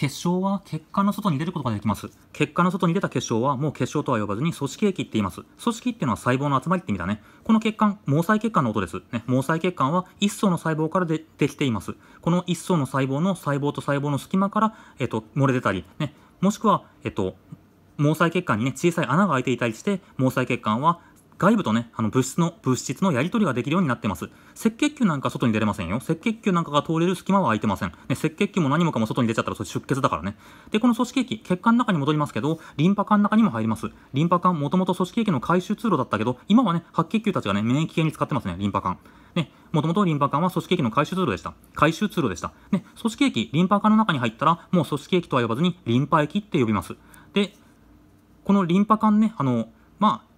結晶は血管の外に出ることができます。血管の外に出た結晶はもう結晶とは呼ばずに組織液って言います。組織っていうのは細胞の集まりって意味だね。この血管、毛細血管の音です。ね、毛細血管は一層の細胞からでできています。この一層の細胞の細胞と細胞の隙間から、えっと、漏れ出たり、ね、もしくは、えっと、毛細血管にね、小さい穴が開いていたりして、毛細血管は外部とね、あの物質の、物質のやり取りができるようになってます。赤血球なんか外に出れませんよ。赤血球なんかが通れる隙間は空いてません。ね、赤血球も何もかも外に出ちゃったらそれ出血だからね。で、この組織液、血管の中に戻りますけど、リンパ管の中にも入ります。リンパ管、もともと組織液の回収通路だったけど、今はね、白血球たちがね、免疫系に使ってますね、リンパ管。ね、もともとリンパ管は組織液の回収通路でした。回収通路でした。ね、組織液、リンパ管の中に入ったら、もう組織液とは呼ばずに、リンパ液って呼びます。で、このリンパ管ね、あの、まあ、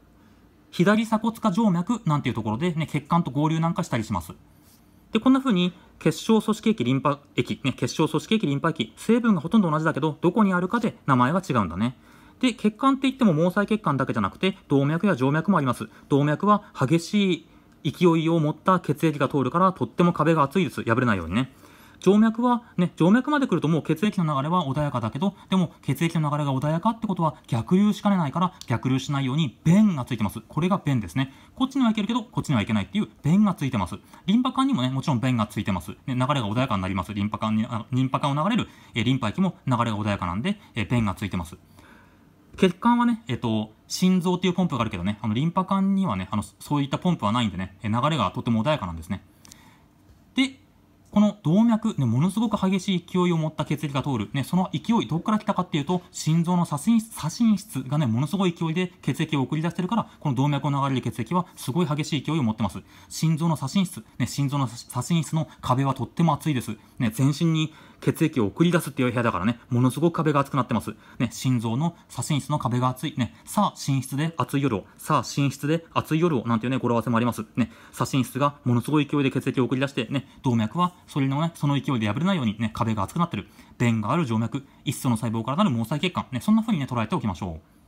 左鎖骨下静脈なんていうところで、ね、血管と合流なんかしたりします。で、こんな風に結晶組織液、リンパ液、ね、結晶組織液、リンパ液、成分がほとんど同じだけど、どこにあるかで名前は違うんだね。で、血管って言っても毛細血管だけじゃなくて、動脈や静脈もあります。動脈は激しい勢いを持った血液が通るから、とっても壁が厚いです。破れないようにね。静脈はね、静脈まで来るともう血液の流れは穏やかだけど、でも血液の流れが穏やかってことは逆流しかねないから、逆流しないように弁がついてます。これが弁ですね。こっちにはいけるけど、こっちにはいけないっていう弁がついてます。リンパ管にもね、もちろん弁がついてます。ね、流れが穏やかになります。リンパ管に、あリンパ管を流れる、えリンパ液も流れが穏やかなんで、え弁がついてます。血管はね、えっと、心臓っていうポンプがあるけどね、あの、リンパ管にはね、あの、そういったポンプはないんでね、流れがとても穏やかなんですね。で、この動脈、ね、ものすごく激しい勢いを持った血液が通る、ね、その勢い、どこから来たかっていうと、心臓の左心左心室がね、ものすごい勢いで血液を送り出してるから、この動脈を流れる血液はすごい激しい勢いを持ってます。心臓の左心室、ね、心臓の左心室の壁はとっても厚いです。ね、全身に血液を送り出すっていう部屋だからね、ものすごく壁が厚くなってます。ね、心臓の左心室の壁が厚い。ね、さあ、寝室で暑い夜を、さあ、寝室で暑い夜を、なんていうね、語呂合わせもあります。ね、左心室がものすごい勢いで血液を送り出して、ね、動脈はそれのね、その勢いで破れないようにね、壁が厚くなってる。弁がある静脈、一層の細胞からなる毛細血管、ね、そんな風にね、捉えておきましょう。